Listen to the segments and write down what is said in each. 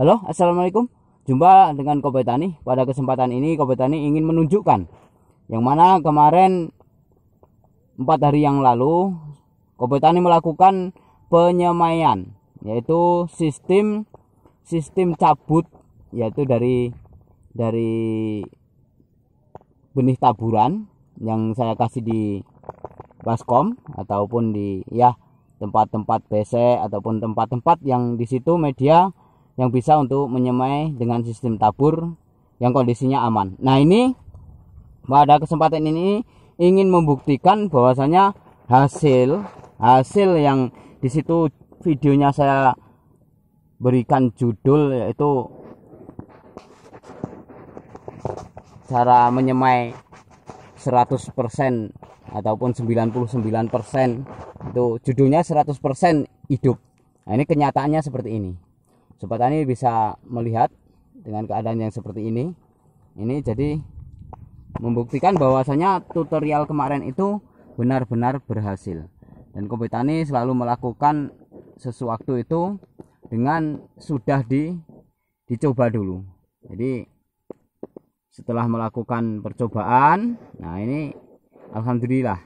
Halo, Assalamualaikum. Jumpa dengan Kobe Tani. Pada kesempatan ini Kobe Tani ingin menunjukkan yang mana kemarin empat hari yang lalu Kobe Tani melakukan penyemaian yaitu sistem sistem cabut yaitu dari dari benih taburan yang saya kasih di baskom ataupun di ya tempat-tempat besek ataupun tempat-tempat yang di situ media yang bisa untuk menyemai dengan sistem tabur yang kondisinya aman. Nah ini pada kesempatan ini ingin membuktikan bahwasanya hasil hasil yang di situ videonya saya berikan judul yaitu cara menyemai 100% ataupun 99% itu judulnya 100% hidup. Nah, ini kenyataannya seperti ini. Sobat Tani bisa melihat dengan keadaan yang seperti ini. Ini jadi membuktikan bahwasanya tutorial kemarin itu benar-benar berhasil. Dan Tani selalu melakukan sesuatu itu dengan sudah di dicoba dulu. Jadi setelah melakukan percobaan, nah ini alhamdulillah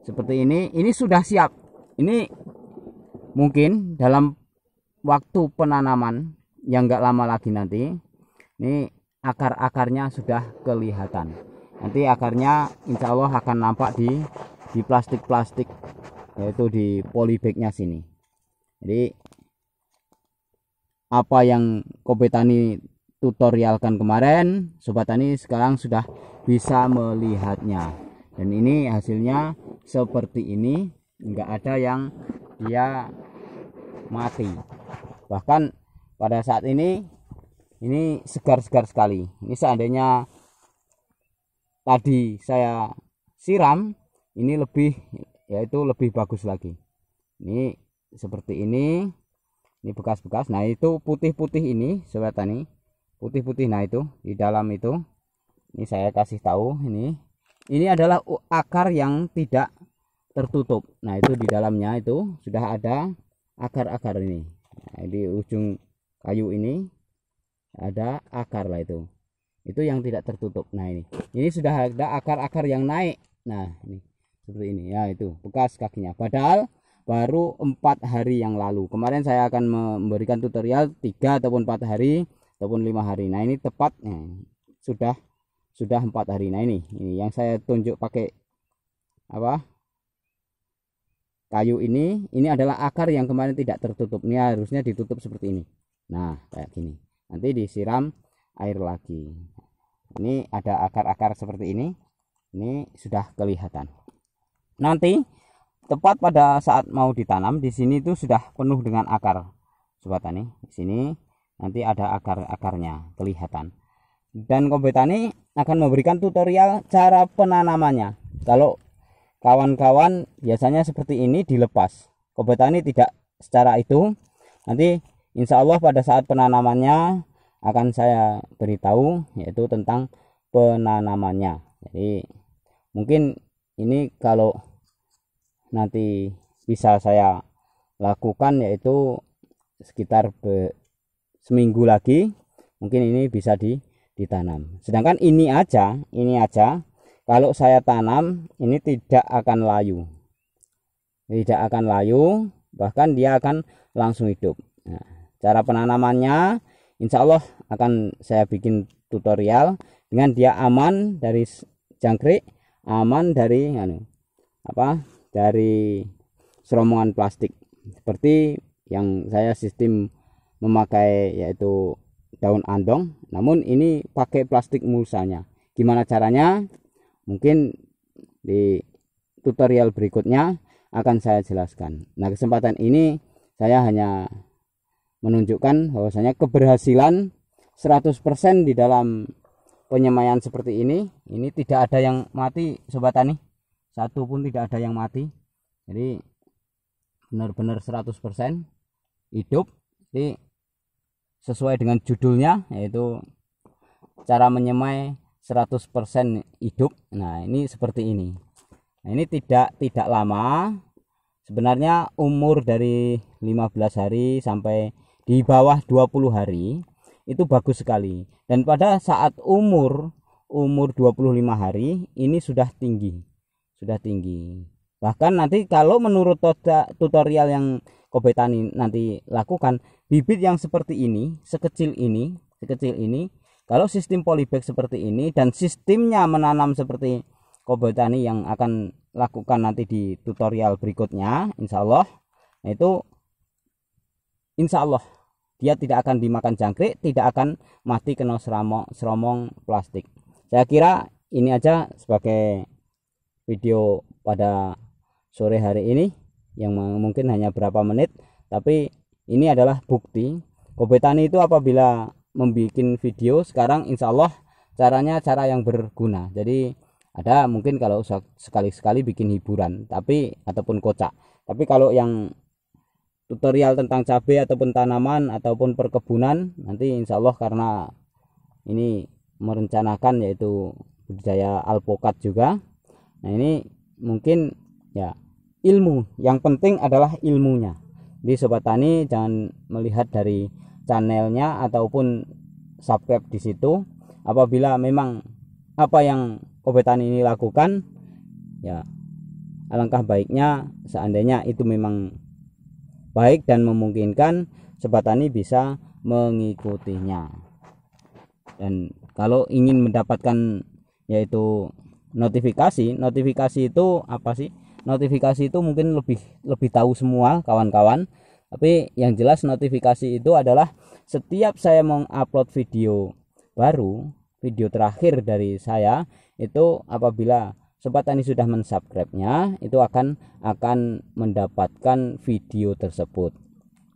seperti ini, ini sudah siap. Ini mungkin dalam waktu penanaman yang nggak lama lagi nanti ini akar-akarnya sudah kelihatan nanti akarnya insya Allah akan nampak di di plastik-plastik yaitu di polybagnya sini jadi apa yang tani tutorialkan kemarin Sobat Tani sekarang sudah bisa melihatnya dan ini hasilnya seperti ini nggak ada yang dia mati bahkan pada saat ini ini segar-segar sekali ini seandainya tadi saya siram ini lebih yaitu lebih bagus lagi ini seperti ini ini bekas-bekas nah itu putih-putih ini sobat tani putih-putih nah itu di dalam itu ini saya kasih tahu ini ini adalah akar yang tidak tertutup nah itu di dalamnya itu sudah ada akar-akar ini nah, di ujung kayu ini ada akar lah itu itu yang tidak tertutup nah ini ini sudah ada akar-akar yang naik nah ini seperti ini ya itu bekas kakinya padahal baru empat hari yang lalu kemarin saya akan memberikan tutorial tiga ataupun empat hari ataupun lima hari nah ini tepat nah, sudah sudah empat hari nah ini ini yang saya tunjuk pakai apa kayu ini ini adalah akar yang kemarin tidak tertutup ini harusnya ditutup seperti ini nah kayak gini nanti disiram air lagi ini ada akar-akar seperti ini ini sudah kelihatan nanti tepat pada saat mau ditanam di sini itu sudah penuh dengan akar sobat tani di sini nanti ada akar-akarnya kelihatan dan kompetani ini akan memberikan tutorial cara penanamannya kalau kawan-kawan biasanya seperti ini dilepas ini tidak secara itu nanti insya Allah pada saat penanamannya akan saya beritahu yaitu tentang penanamannya jadi mungkin ini kalau nanti bisa saya lakukan yaitu sekitar seminggu lagi mungkin ini bisa ditanam sedangkan ini aja ini aja kalau saya tanam ini tidak akan layu tidak akan layu bahkan dia akan langsung hidup nah, cara penanamannya insya Allah akan saya bikin tutorial dengan dia aman dari jangkrik aman dari anu, apa dari serombongan plastik seperti yang saya sistem memakai yaitu daun andong namun ini pakai plastik mulsanya gimana caranya Mungkin di tutorial berikutnya akan saya jelaskan. Nah, kesempatan ini saya hanya menunjukkan bahwasanya keberhasilan 100% di dalam penyemaian seperti ini, ini tidak ada yang mati, sobat tani. Satu pun tidak ada yang mati. Jadi benar-benar 100% hidup. Jadi sesuai dengan judulnya yaitu cara menyemai 100% hidup. Nah, ini seperti ini. Nah, ini tidak tidak lama. Sebenarnya umur dari 15 hari sampai di bawah 20 hari itu bagus sekali. Dan pada saat umur umur 25 hari ini sudah tinggi. Sudah tinggi. Bahkan nanti kalau menurut tota, tutorial yang Kobetani nanti lakukan, bibit yang seperti ini, sekecil ini, sekecil ini kalau sistem polybag seperti ini dan sistemnya menanam seperti kobotani yang akan lakukan nanti di tutorial berikutnya, insya Allah, itu insya Allah dia tidak akan dimakan jangkrik, tidak akan mati kena seromong, seromong plastik. Saya kira ini aja sebagai video pada sore hari ini yang mungkin hanya berapa menit, tapi ini adalah bukti kobetani itu apabila membuat video sekarang insya Allah caranya cara yang berguna jadi ada mungkin kalau sekali-sekali bikin hiburan tapi ataupun kocak tapi kalau yang tutorial tentang cabai ataupun tanaman ataupun perkebunan nanti insya Allah karena ini merencanakan yaitu budidaya alpokat juga nah ini mungkin ya ilmu yang penting adalah ilmunya di sobat tani jangan melihat dari channelnya ataupun subscribe di situ apabila memang apa yang obetan ini lakukan ya alangkah baiknya seandainya itu memang baik dan memungkinkan sobat tani bisa mengikutinya dan kalau ingin mendapatkan yaitu notifikasi notifikasi itu apa sih notifikasi itu mungkin lebih lebih tahu semua kawan-kawan tapi yang jelas notifikasi itu adalah setiap saya mengupload video baru video terakhir dari saya itu apabila sobat tani sudah mensubscribe-nya itu akan akan mendapatkan video tersebut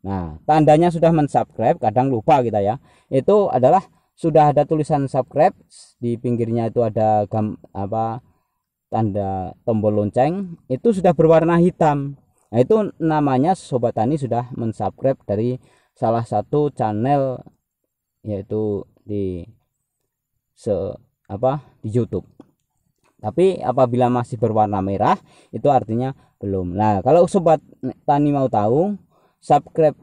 nah tandanya sudah mensubscribe kadang lupa kita ya itu adalah sudah ada tulisan subscribe di pinggirnya itu ada gam apa tanda tombol lonceng itu sudah berwarna hitam Nah, itu namanya sobat tani sudah mensubscribe dari salah satu channel yaitu di se apa di YouTube. Tapi apabila masih berwarna merah itu artinya belum. Nah, kalau sobat tani mau tahu subscribe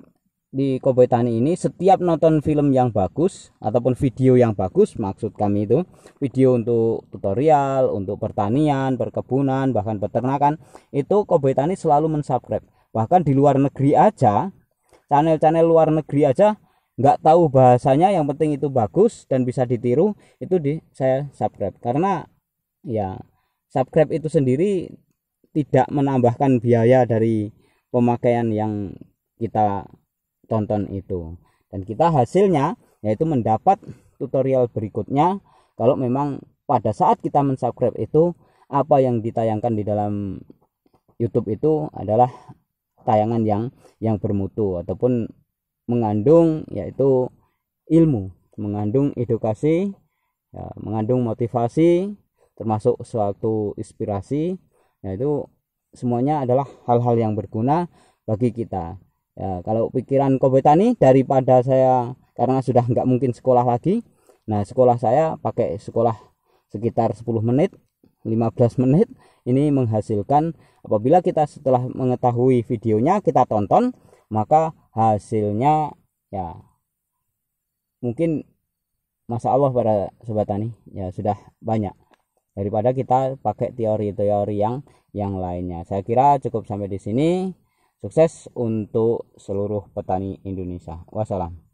di Koboi Tani ini setiap nonton film yang bagus ataupun video yang bagus maksud kami itu video untuk tutorial, untuk pertanian, perkebunan, bahkan peternakan itu Koboi Tani selalu mensubscribe. Bahkan di luar negeri aja channel-channel luar negeri aja nggak tahu bahasanya yang penting itu bagus dan bisa ditiru itu di saya subscribe karena ya subscribe itu sendiri tidak menambahkan biaya dari pemakaian yang kita tonton itu dan kita hasilnya yaitu mendapat tutorial berikutnya kalau memang pada saat kita mensubscribe itu apa yang ditayangkan di dalam YouTube itu adalah tayangan yang yang bermutu ataupun mengandung yaitu ilmu mengandung edukasi ya, mengandung motivasi termasuk suatu inspirasi yaitu semuanya adalah hal-hal yang berguna bagi kita ya kalau pikiran kobetani daripada saya karena sudah nggak mungkin sekolah lagi nah sekolah saya pakai sekolah sekitar 10 menit 15 menit ini menghasilkan apabila kita setelah mengetahui videonya kita tonton maka hasilnya ya mungkin masa Allah para sobat tani ya sudah banyak daripada kita pakai teori-teori yang yang lainnya saya kira cukup sampai di sini Sukses untuk seluruh petani Indonesia. Wassalam.